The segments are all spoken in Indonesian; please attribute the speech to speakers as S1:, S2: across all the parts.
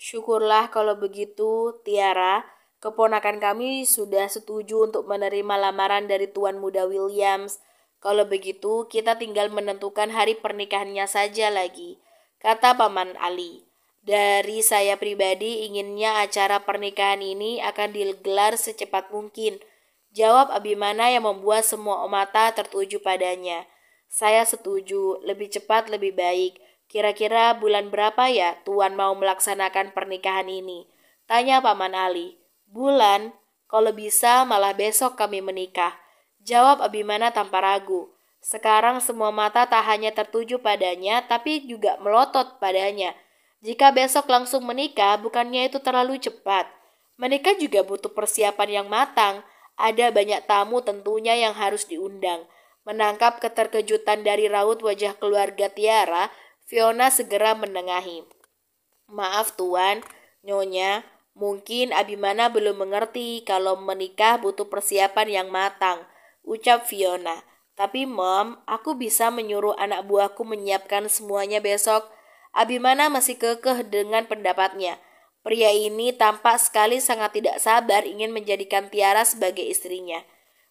S1: Syukurlah kalau begitu, Tiara. Keponakan kami sudah setuju untuk menerima lamaran dari Tuan Muda Williams. Kalau begitu, kita tinggal menentukan hari pernikahannya saja lagi, kata Paman Ali. Dari saya pribadi inginnya acara pernikahan ini akan digelar secepat mungkin. Jawab Abimana yang membuat semua mata tertuju padanya. Saya setuju, lebih cepat lebih baik. Kira-kira bulan berapa ya Tuan mau melaksanakan pernikahan ini? Tanya Paman Ali. Bulan, kalau bisa malah besok kami menikah. Jawab Abimana tanpa ragu. Sekarang semua mata tak hanya tertuju padanya, tapi juga melotot padanya. Jika besok langsung menikah, bukannya itu terlalu cepat. Menikah juga butuh persiapan yang matang. Ada banyak tamu tentunya yang harus diundang. Menangkap keterkejutan dari raut wajah keluarga Tiara, Fiona segera menengahi. Maaf tuan, nyonya, mungkin Abimana belum mengerti kalau menikah butuh persiapan yang matang, ucap Fiona. Tapi mom, aku bisa menyuruh anak buahku menyiapkan semuanya besok. Abimana masih kekeh dengan pendapatnya. Pria ini tampak sekali sangat tidak sabar ingin menjadikan Tiara sebagai istrinya.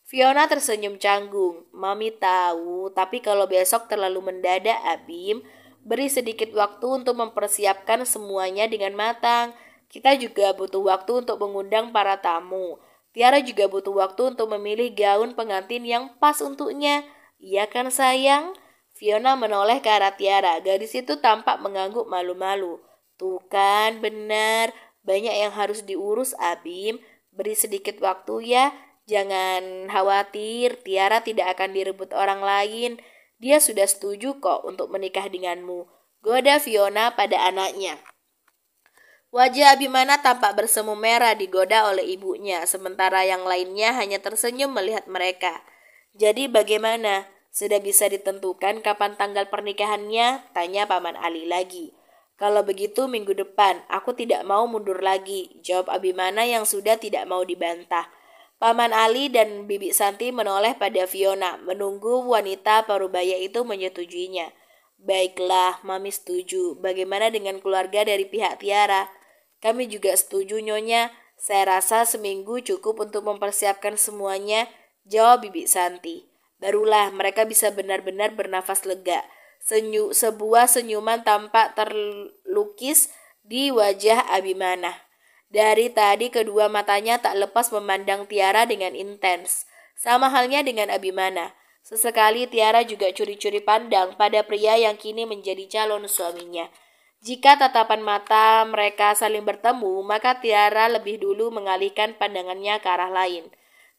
S1: Fiona tersenyum canggung. Mami tahu, tapi kalau besok terlalu mendadak, Abim, Beri sedikit waktu untuk mempersiapkan semuanya dengan matang. Kita juga butuh waktu untuk mengundang para tamu. Tiara juga butuh waktu untuk memilih gaun pengantin yang pas untuknya. Iya kan sayang? Fiona menoleh ke arah Tiara. Gadis itu tampak mengangguk malu-malu. Tuh kan, benar. Banyak yang harus diurus, Abim. Beri sedikit waktu ya. Jangan khawatir, Tiara tidak akan direbut orang lain. Dia sudah setuju kok untuk menikah denganmu. Goda Fiona pada anaknya. Wajah Abimana tampak bersemu merah digoda oleh ibunya, sementara yang lainnya hanya tersenyum melihat mereka. Jadi bagaimana? Sudah bisa ditentukan kapan tanggal pernikahannya? Tanya Paman Ali lagi. Kalau begitu minggu depan, aku tidak mau mundur lagi, jawab Abimana yang sudah tidak mau dibantah. Paman Ali dan Bibi Santi menoleh pada Fiona, menunggu wanita parubaya itu menyetujuinya. Baiklah, Mami setuju. Bagaimana dengan keluarga dari pihak Tiara? Kami juga setuju, Nyonya. Saya rasa seminggu cukup untuk mempersiapkan semuanya, jawab Bibi Santi. Barulah mereka bisa benar-benar bernafas lega. Senyu, sebuah senyuman tampak terlukis di wajah Abimana. Dari tadi kedua matanya tak lepas memandang Tiara dengan intens. Sama halnya dengan Abimana. Sesekali Tiara juga curi-curi pandang pada pria yang kini menjadi calon suaminya. Jika tatapan mata mereka saling bertemu, maka Tiara lebih dulu mengalihkan pandangannya ke arah lain.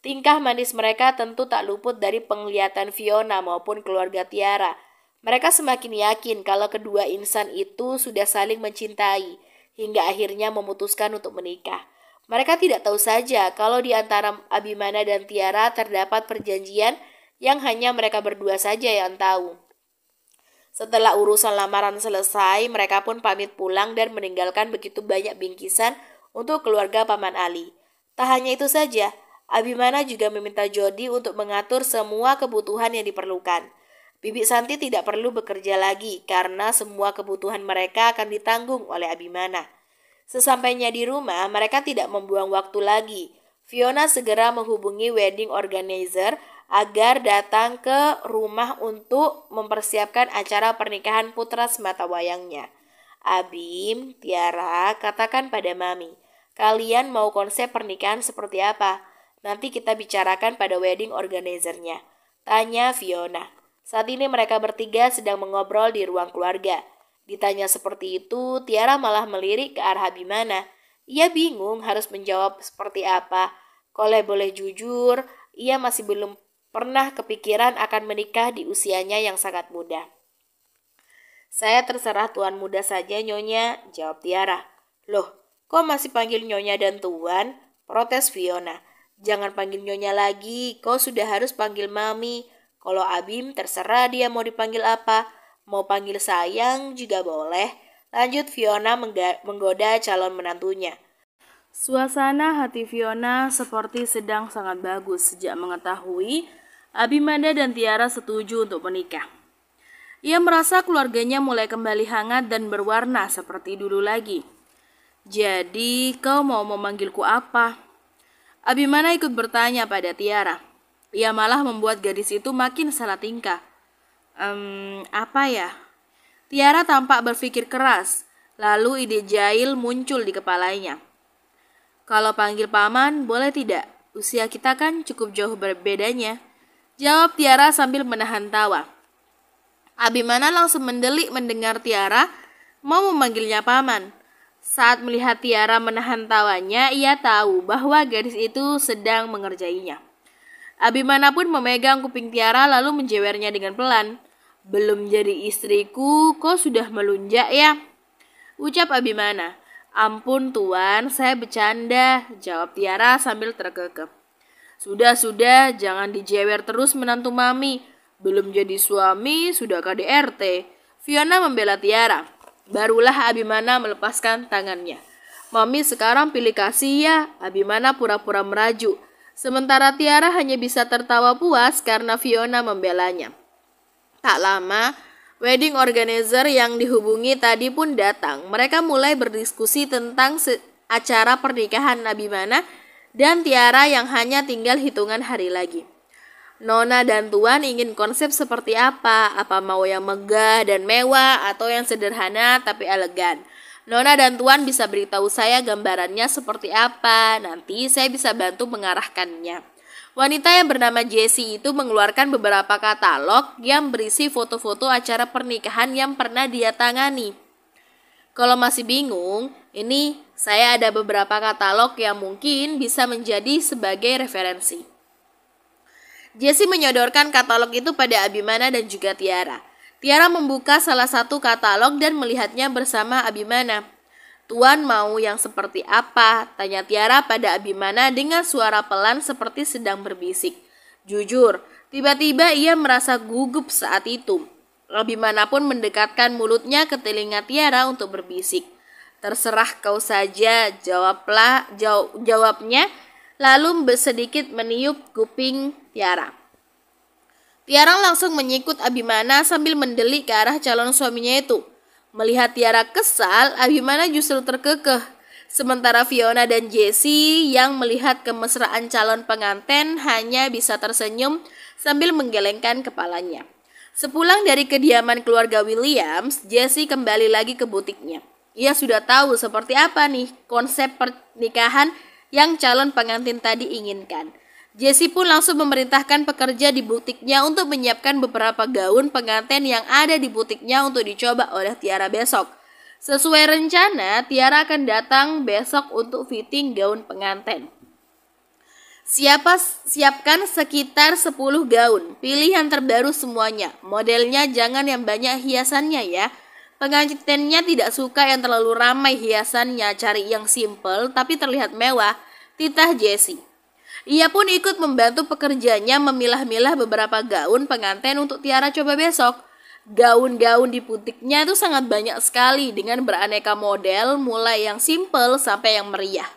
S1: Tingkah manis mereka tentu tak luput dari penglihatan Fiona maupun keluarga Tiara. Mereka semakin yakin kalau kedua insan itu sudah saling mencintai hingga akhirnya memutuskan untuk menikah. Mereka tidak tahu saja kalau di antara Abimana dan Tiara terdapat perjanjian yang hanya mereka berdua saja yang tahu. Setelah urusan lamaran selesai, mereka pun pamit pulang dan meninggalkan begitu banyak bingkisan untuk keluarga Paman Ali. Tak hanya itu saja, Abimana juga meminta Jody untuk mengatur semua kebutuhan yang diperlukan. Bibi Santi tidak perlu bekerja lagi karena semua kebutuhan mereka akan ditanggung oleh Abimana. Sesampainya di rumah, mereka tidak membuang waktu lagi. Fiona segera menghubungi wedding organizer agar datang ke rumah untuk mempersiapkan acara pernikahan putra semata wayangnya. Abim, Tiara, katakan pada Mami, kalian mau konsep pernikahan seperti apa? Nanti kita bicarakan pada wedding organizernya. Tanya Fiona. Saat ini mereka bertiga sedang mengobrol di ruang keluarga. Ditanya seperti itu, Tiara malah melirik ke arah Abimana. Ia bingung harus menjawab seperti apa. Kalau boleh jujur, ia masih belum pernah kepikiran akan menikah di usianya yang sangat muda. Saya terserah tuan muda saja nyonya, jawab Tiara. Loh, kok masih panggil nyonya dan tuan? Protes Fiona. Jangan panggil nyonya lagi, kau sudah harus panggil mami. Kalau Abim terserah dia mau dipanggil apa, mau panggil sayang juga boleh. Lanjut Fiona menggoda calon menantunya. Suasana hati Fiona seperti sedang sangat bagus sejak mengetahui Abimanda dan Tiara setuju untuk menikah. Ia merasa keluarganya mulai kembali hangat dan berwarna seperti dulu lagi. Jadi, kau mau memanggilku apa? Abimana ikut bertanya pada Tiara. Ia malah membuat gadis itu makin salah tingkah. Um, apa ya? Tiara tampak berpikir keras, lalu ide jahil muncul di kepalanya. Kalau panggil paman, boleh tidak? Usia kita kan cukup jauh berbedanya. Jawab Tiara sambil menahan tawa. Abimana langsung mendelik mendengar Tiara mau memanggilnya paman. Saat melihat Tiara menahan tawanya, ia tahu bahwa gadis itu sedang mengerjainya. Abimana pun memegang kuping Tiara lalu menjewernya dengan pelan. Belum jadi istriku, kok sudah melunjak ya? Ucap Abimana. Ampun tuan, saya bercanda, jawab Tiara sambil terkekeh. Sudah, sudah, jangan dijewer terus menantu mami. Belum jadi suami, sudah KDRT. Fiona membela Tiara. Barulah Abimana melepaskan tangannya. Mami sekarang pilih kasih ya, Abimana pura-pura merajuk. Sementara Tiara hanya bisa tertawa puas karena Fiona membelanya. Tak lama, wedding organizer yang dihubungi tadi pun datang. Mereka mulai berdiskusi tentang acara pernikahan Nabi Mana dan Tiara yang hanya tinggal hitungan hari lagi. Nona dan Tuan ingin konsep seperti apa? Apa mau yang megah dan mewah atau yang sederhana tapi elegan? Nona dan Tuan bisa beritahu saya gambarannya seperti apa, nanti saya bisa bantu mengarahkannya. Wanita yang bernama Jessie itu mengeluarkan beberapa katalog yang berisi foto-foto acara pernikahan yang pernah dia tangani. Kalau masih bingung, ini saya ada beberapa katalog yang mungkin bisa menjadi sebagai referensi. Jessie menyodorkan katalog itu pada Abimana dan juga Tiara. Tiara membuka salah satu katalog dan melihatnya bersama Abimana. Tuan mau yang seperti apa? Tanya Tiara pada Abimana dengan suara pelan seperti sedang berbisik. Jujur, tiba-tiba ia merasa gugup saat itu. Abimana pun mendekatkan mulutnya ke telinga Tiara untuk berbisik. Terserah kau saja, jawablah jaw, jawabnya. Lalu sedikit meniup kuping Tiara. Tiara langsung menyikut Abimana sambil mendelik ke arah calon suaminya itu. Melihat Tiara kesal, Abimana justru terkekeh. Sementara Fiona dan Jesse yang melihat kemesraan calon pengantin hanya bisa tersenyum sambil menggelengkan kepalanya. Sepulang dari kediaman keluarga Williams, Jesse kembali lagi ke butiknya. Ia sudah tahu seperti apa nih konsep pernikahan yang calon pengantin tadi inginkan. Jesse pun langsung memerintahkan pekerja di butiknya untuk menyiapkan beberapa gaun pengantin yang ada di butiknya untuk dicoba oleh Tiara besok. Sesuai rencana, Tiara akan datang besok untuk fitting gaun pengantin. Siapa siapkan sekitar 10 gaun, pilih yang terbaru semuanya. Modelnya jangan yang banyak hiasannya ya. Pengantinnya tidak suka yang terlalu ramai hiasannya, cari yang simple tapi terlihat mewah, titah Jessie. Ia pun ikut membantu pekerjanya memilah-milah beberapa gaun pengantin untuk Tiara coba besok. Gaun-gaun di putiknya itu sangat banyak sekali dengan beraneka model mulai yang simple sampai yang meriah.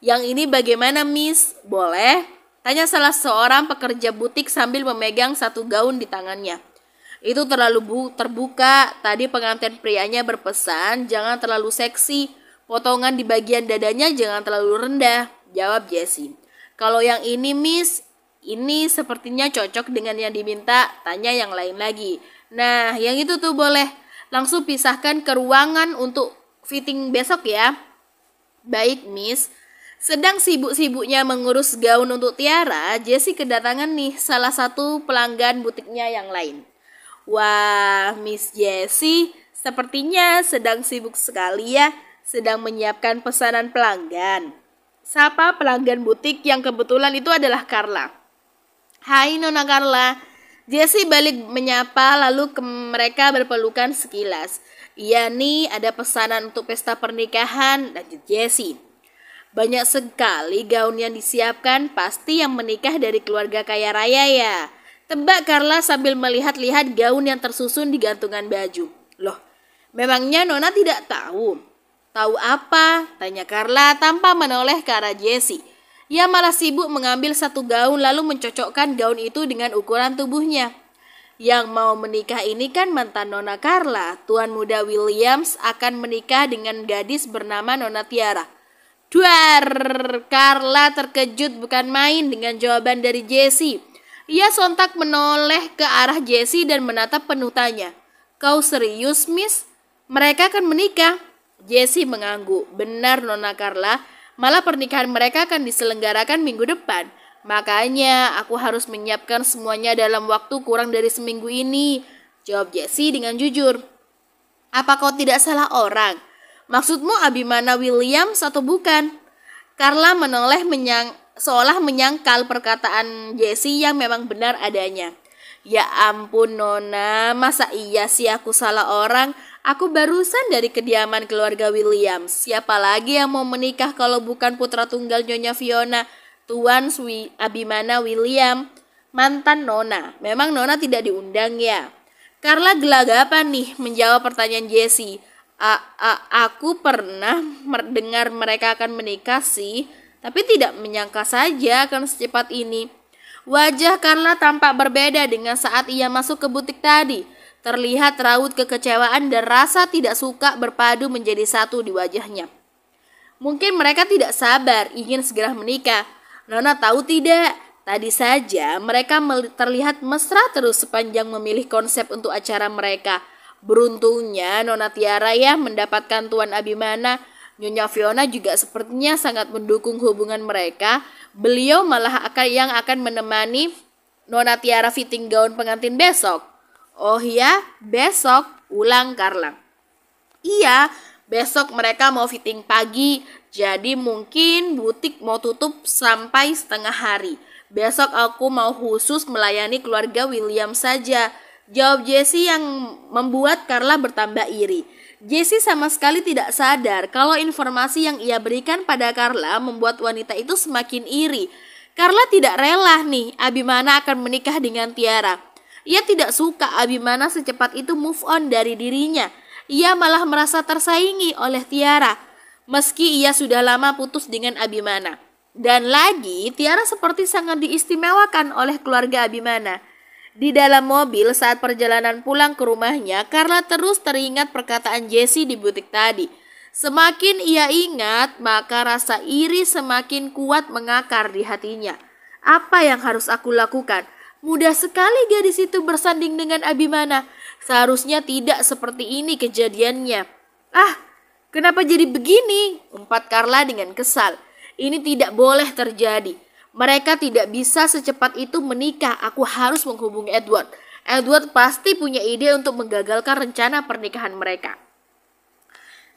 S1: Yang ini bagaimana Miss? Boleh? Tanya salah seorang pekerja butik sambil memegang satu gaun di tangannya. Itu terlalu bu terbuka, tadi pengantin prianya berpesan jangan terlalu seksi, potongan di bagian dadanya jangan terlalu rendah, jawab Jessie. Kalau yang ini miss, ini sepertinya cocok dengan yang diminta, tanya yang lain lagi. Nah, yang itu tuh boleh langsung pisahkan ke ruangan untuk fitting besok ya. Baik, miss. Sedang sibuk-sibuknya mengurus gaun untuk Tiara, Jessie kedatangan nih salah satu pelanggan butiknya yang lain. Wah, Miss Jessie sepertinya sedang sibuk sekali ya, sedang menyiapkan pesanan pelanggan. Sapa pelanggan butik yang kebetulan itu adalah Carla. Hai Nona Carla. Jesse balik menyapa lalu ke mereka berpelukan sekilas. Iya nih ada pesanan untuk pesta pernikahan lanjut Jesse. Banyak sekali gaun yang disiapkan pasti yang menikah dari keluarga kaya raya ya. Tebak Carla sambil melihat-lihat gaun yang tersusun di gantungan baju. Loh, memangnya Nona tidak tahu? Tahu apa? Tanya Carla tanpa menoleh ke arah Jesse. Ia malah sibuk mengambil satu gaun lalu mencocokkan gaun itu dengan ukuran tubuhnya. Yang mau menikah ini kan mantan Nona Carla. Tuan muda Williams akan menikah dengan gadis bernama Nona Tiara. Duar, Carla terkejut bukan main dengan jawaban dari Jesse. Ia sontak menoleh ke arah Jesse dan menatap penuh tanya. Kau serius, Miss? Mereka akan menikah. Jesse mengangguk. Benar, Nona Carla. Malah pernikahan mereka akan diselenggarakan minggu depan. Makanya aku harus menyiapkan semuanya dalam waktu kurang dari seminggu ini. Jawab Jesse dengan jujur. Apa kau tidak salah orang? Maksudmu Abimana Williams atau bukan? Carla menoleh menyang seolah menyangkal perkataan Jesse yang memang benar adanya. Ya ampun Nona, masa iya sih aku salah orang? Aku barusan dari kediaman keluarga Williams. Siapa lagi yang mau menikah kalau bukan putra tunggal Nyonya Fiona, Tuan Swi Abimana William, mantan Nona. Memang Nona tidak diundang ya. Carla gelagapan nih menjawab pertanyaan Jesse. A -a aku pernah mendengar mereka akan menikah sih, tapi tidak menyangka saja akan secepat ini. Wajah Carla tampak berbeda dengan saat ia masuk ke butik tadi. Terlihat raut kekecewaan dan rasa tidak suka berpadu menjadi satu di wajahnya. Mungkin mereka tidak sabar ingin segera menikah. Nona tahu tidak, tadi saja mereka terlihat mesra terus sepanjang memilih konsep untuk acara mereka. Beruntungnya Nona Tiara ya mendapatkan Tuan Abimana. Nyonya Fiona juga sepertinya sangat mendukung hubungan mereka. Beliau malah akan yang akan menemani Nona Tiara fitting gaun pengantin besok. Oh iya, besok ulang Carla. Iya, besok mereka mau fitting pagi, jadi mungkin butik mau tutup sampai setengah hari. Besok aku mau khusus melayani keluarga William saja. Jawab Jesse yang membuat Carla bertambah iri. Jesse sama sekali tidak sadar kalau informasi yang ia berikan pada Carla membuat wanita itu semakin iri. Carla tidak rela nih Abimana akan menikah dengan Tiara. Ia tidak suka Abimana secepat itu move on dari dirinya. Ia malah merasa tersaingi oleh Tiara, meski ia sudah lama putus dengan Abimana. Dan lagi, Tiara seperti sangat diistimewakan oleh keluarga Abimana. Di dalam mobil saat perjalanan pulang ke rumahnya, karena terus teringat perkataan Jesse di butik tadi. Semakin ia ingat, maka rasa iri semakin kuat mengakar di hatinya. Apa yang harus aku lakukan? Mudah sekali gadis itu bersanding dengan Abimana. Seharusnya tidak seperti ini kejadiannya. Ah, kenapa jadi begini? Empat Carla dengan kesal. Ini tidak boleh terjadi. Mereka tidak bisa secepat itu menikah. Aku harus menghubungi Edward. Edward pasti punya ide untuk menggagalkan rencana pernikahan mereka.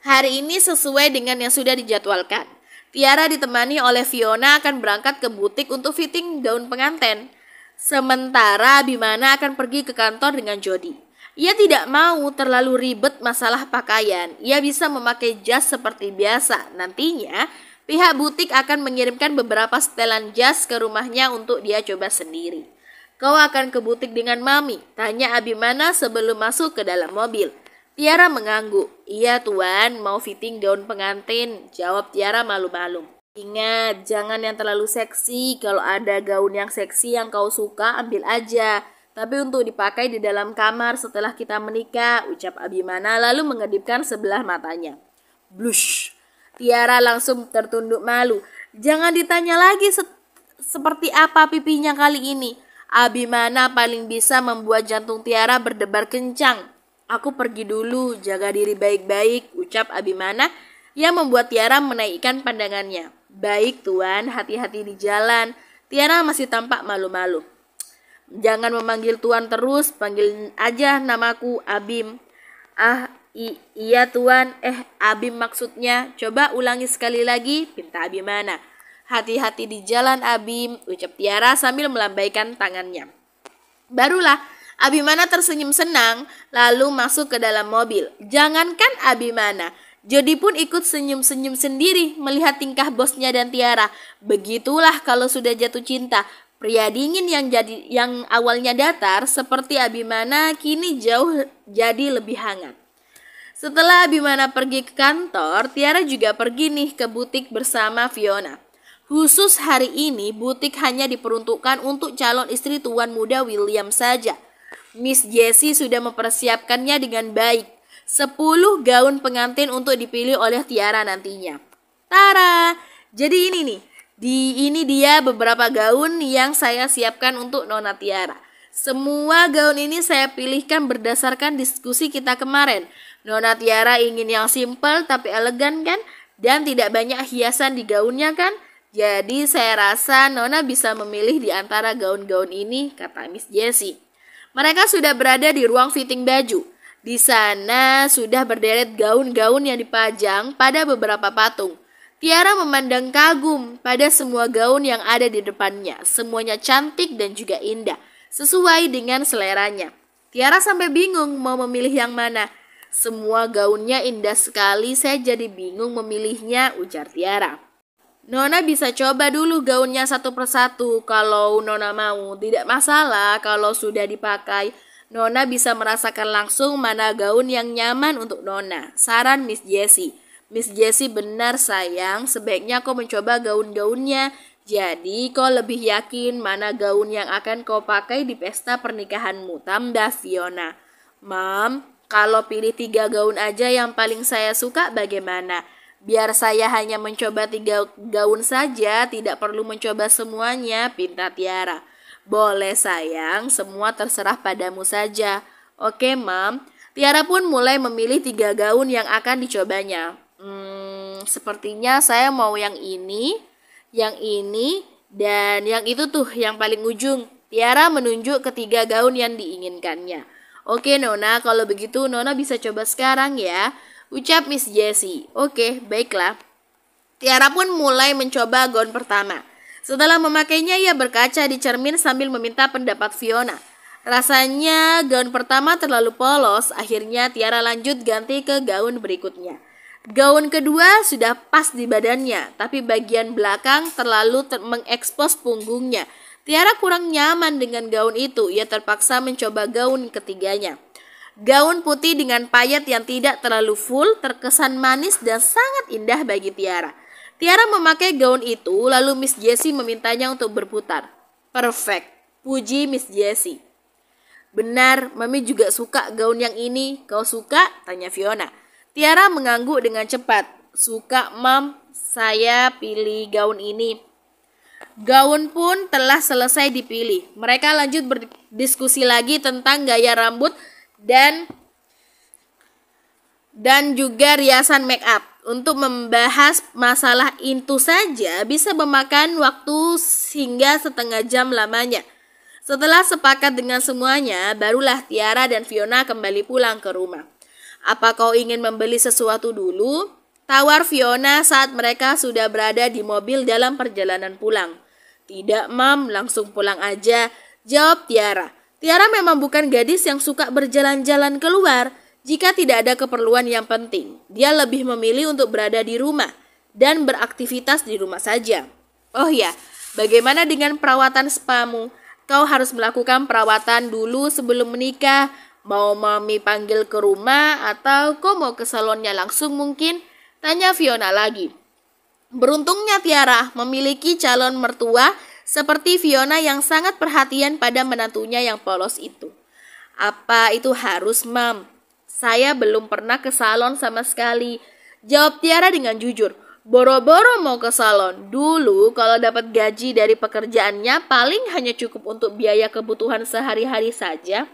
S1: Hari ini sesuai dengan yang sudah dijadwalkan. Tiara ditemani oleh Fiona akan berangkat ke butik untuk fitting daun pengantin. Sementara Bimana akan pergi ke kantor dengan Jody. Ia tidak mau terlalu ribet masalah pakaian. Ia bisa memakai jas seperti biasa. Nantinya, pihak butik akan mengirimkan beberapa setelan jas ke rumahnya untuk dia coba sendiri. Kau akan ke butik dengan Mami, tanya Abimana sebelum masuk ke dalam mobil. Tiara mengangguk. Iya tuan, mau fitting gaun pengantin, jawab Tiara malu-malu. Ingat, jangan yang terlalu seksi. Kalau ada gaun yang seksi yang kau suka, ambil aja. Tapi untuk dipakai di dalam kamar setelah kita menikah, ucap Abimana lalu mengedipkan sebelah matanya. Blush. Tiara langsung tertunduk malu. Jangan ditanya lagi se seperti apa pipinya kali ini. Abimana paling bisa membuat jantung Tiara berdebar kencang. Aku pergi dulu, jaga diri baik-baik, ucap Abimana yang membuat Tiara menaikkan pandangannya. Baik tuan, hati-hati di jalan. Tiara masih tampak malu-malu. Jangan memanggil tuan terus, panggil aja namaku Abim. Ah, iya tuan, eh Abim maksudnya. Coba ulangi sekali lagi, pinta mana. Hati-hati di jalan Abim, ucap Tiara sambil melambaikan tangannya. Barulah Abimana tersenyum senang, lalu masuk ke dalam mobil. Jangankan Abimana, Jody pun ikut senyum-senyum sendiri melihat tingkah bosnya dan Tiara. Begitulah kalau sudah jatuh cinta. Pria dingin yang jadi yang awalnya datar seperti Abimana kini jauh jadi lebih hangat. Setelah Abimana pergi ke kantor, Tiara juga pergi nih ke butik bersama Fiona. Khusus hari ini, butik hanya diperuntukkan untuk calon istri tuan muda William saja. Miss Jessie sudah mempersiapkannya dengan baik. 10 gaun pengantin untuk dipilih oleh Tiara nantinya. Tara, jadi ini nih. Di ini dia beberapa gaun yang saya siapkan untuk Nona Tiara. Semua gaun ini saya pilihkan berdasarkan diskusi kita kemarin. Nona Tiara ingin yang simple tapi elegan kan? Dan tidak banyak hiasan di gaunnya kan? Jadi saya rasa Nona bisa memilih di antara gaun-gaun ini, kata Miss Jessie. Mereka sudah berada di ruang fitting baju. Di sana sudah berderet gaun-gaun yang dipajang pada beberapa patung. Tiara memandang kagum pada semua gaun yang ada di depannya. Semuanya cantik dan juga indah, sesuai dengan seleranya. Tiara sampai bingung mau memilih yang mana. Semua gaunnya indah sekali, saya jadi bingung memilihnya, ujar Tiara. Nona bisa coba dulu gaunnya satu persatu kalau Nona mau. Tidak masalah kalau sudah dipakai. Nona bisa merasakan langsung mana gaun yang nyaman untuk Nona. Saran Miss Jessie. Miss Jessie benar sayang, sebaiknya kau mencoba gaun-gaunnya. Jadi kau lebih yakin mana gaun yang akan kau pakai di pesta pernikahanmu, tambah Fiona. Mam, kalau pilih tiga gaun aja yang paling saya suka bagaimana? Biar saya hanya mencoba tiga gaun saja, tidak perlu mencoba semuanya, pinta Tiara. Boleh sayang, semua terserah padamu saja. Oke, Mam. Tiara pun mulai memilih tiga gaun yang akan dicobanya. Hmm, sepertinya saya mau yang ini, yang ini, dan yang itu tuh yang paling ujung. Tiara menunjuk ketiga gaun yang diinginkannya. Oke Nona, kalau begitu Nona bisa coba sekarang ya. Ucap Miss Jessie. Oke, baiklah. Tiara pun mulai mencoba gaun pertama. Setelah memakainya, ia berkaca di cermin sambil meminta pendapat Fiona. Rasanya gaun pertama terlalu polos, akhirnya Tiara lanjut ganti ke gaun berikutnya. Gaun kedua sudah pas di badannya, tapi bagian belakang terlalu ter mengekspos punggungnya. Tiara kurang nyaman dengan gaun itu, ia terpaksa mencoba gaun ketiganya. Gaun putih dengan payet yang tidak terlalu full terkesan manis dan sangat indah bagi Tiara. Tiara memakai gaun itu, lalu Miss Jessie memintanya untuk berputar. Perfect, puji Miss Jessie. Benar, Mami juga suka gaun yang ini. Kau suka? Tanya Fiona. Tiara mengangguk dengan cepat. Suka, Mam. Saya pilih gaun ini. Gaun pun telah selesai dipilih. Mereka lanjut berdiskusi lagi tentang gaya rambut dan dan juga riasan make up untuk membahas masalah itu saja bisa memakan waktu hingga setengah jam lamanya. Setelah sepakat dengan semuanya, barulah Tiara dan Fiona kembali pulang ke rumah. Apa kau ingin membeli sesuatu dulu? Tawar Fiona saat mereka sudah berada di mobil dalam perjalanan pulang. Tidak, Mam, langsung pulang aja, jawab Tiara. Tiara memang bukan gadis yang suka berjalan-jalan keluar. Jika tidak ada keperluan yang penting, dia lebih memilih untuk berada di rumah dan beraktivitas di rumah saja. Oh ya, bagaimana dengan perawatan spamu? Kau harus melakukan perawatan dulu sebelum menikah. Mau mami panggil ke rumah atau kau mau ke salonnya langsung mungkin? Tanya Fiona lagi. Beruntungnya Tiara memiliki calon mertua seperti Fiona yang sangat perhatian pada menantunya yang polos itu. Apa itu harus, Mam? Saya belum pernah ke salon sama sekali. Jawab Tiara dengan jujur. Boro-boro mau ke salon. Dulu kalau dapat gaji dari pekerjaannya paling hanya cukup untuk biaya kebutuhan sehari-hari saja.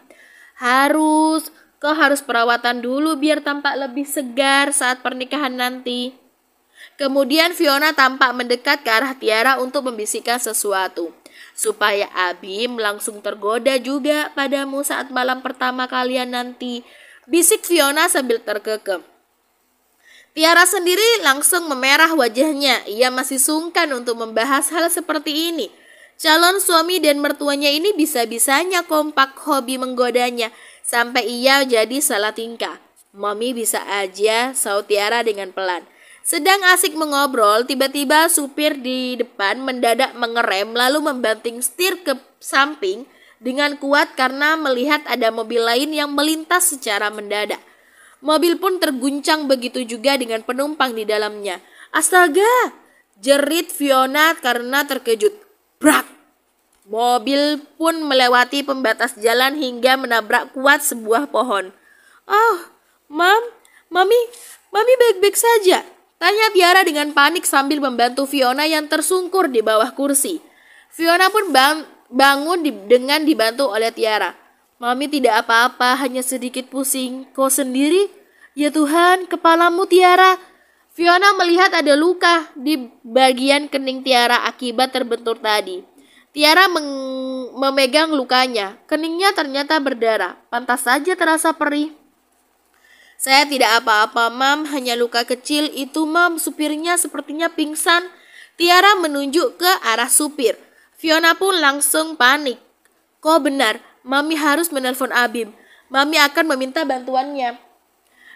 S1: Harus, kau harus perawatan dulu biar tampak lebih segar saat pernikahan nanti. Kemudian Fiona tampak mendekat ke arah Tiara untuk membisikkan sesuatu. Supaya Abim langsung tergoda juga padamu saat malam pertama kalian nanti bisik Fiona sambil terkekeh. Tiara sendiri langsung memerah wajahnya. Ia masih sungkan untuk membahas hal seperti ini. Calon suami dan mertuanya ini bisa-bisanya kompak hobi menggodanya sampai ia jadi salah tingkah. Mami bisa aja, saut Tiara dengan pelan. Sedang asik mengobrol, tiba-tiba supir di depan mendadak mengerem lalu membanting setir ke samping dengan kuat karena melihat ada mobil lain yang melintas secara mendadak. Mobil pun terguncang begitu juga dengan penumpang di dalamnya. Astaga! Jerit Fiona karena terkejut. Brak! Mobil pun melewati pembatas jalan hingga menabrak kuat sebuah pohon. Oh, Mam, Mami, Mami baik-baik saja. Tanya Tiara dengan panik sambil membantu Fiona yang tersungkur di bawah kursi. Fiona pun bang bangun di, dengan dibantu oleh Tiara. Mami tidak apa-apa, hanya sedikit pusing. Kau sendiri? Ya Tuhan, kepalamu Tiara. Fiona melihat ada luka di bagian kening Tiara akibat terbentur tadi. Tiara memegang lukanya. Keningnya ternyata berdarah. Pantas saja terasa perih. Saya tidak apa-apa, Mam. Hanya luka kecil itu, Mam. Supirnya sepertinya pingsan. Tiara menunjuk ke arah supir. Fiona pun langsung panik. Kok benar, Mami harus menelpon Abim. Mami akan meminta bantuannya.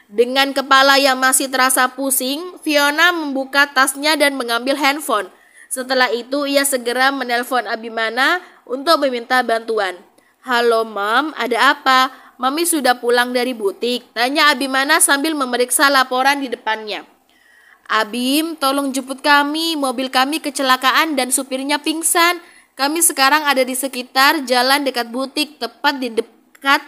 S1: Dengan kepala yang masih terasa pusing, Fiona membuka tasnya dan mengambil handphone. Setelah itu, ia segera menelpon Abimana untuk meminta bantuan. Halo, Mam, ada apa? Mami sudah pulang dari butik, tanya Abimana sambil memeriksa laporan di depannya. Abim, tolong jemput kami, mobil kami kecelakaan dan supirnya pingsan. Kami sekarang ada di sekitar jalan dekat butik, tepat di dekat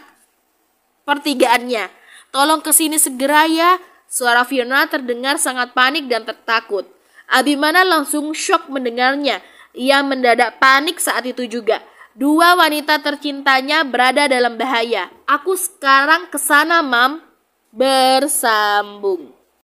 S1: pertigaannya. Tolong kesini segera ya. Suara Fiona terdengar sangat panik dan tertakut. Abimana langsung shock mendengarnya. Ia mendadak panik saat itu juga. Dua wanita tercintanya berada dalam bahaya. Aku sekarang kesana, Mam. Bersambung.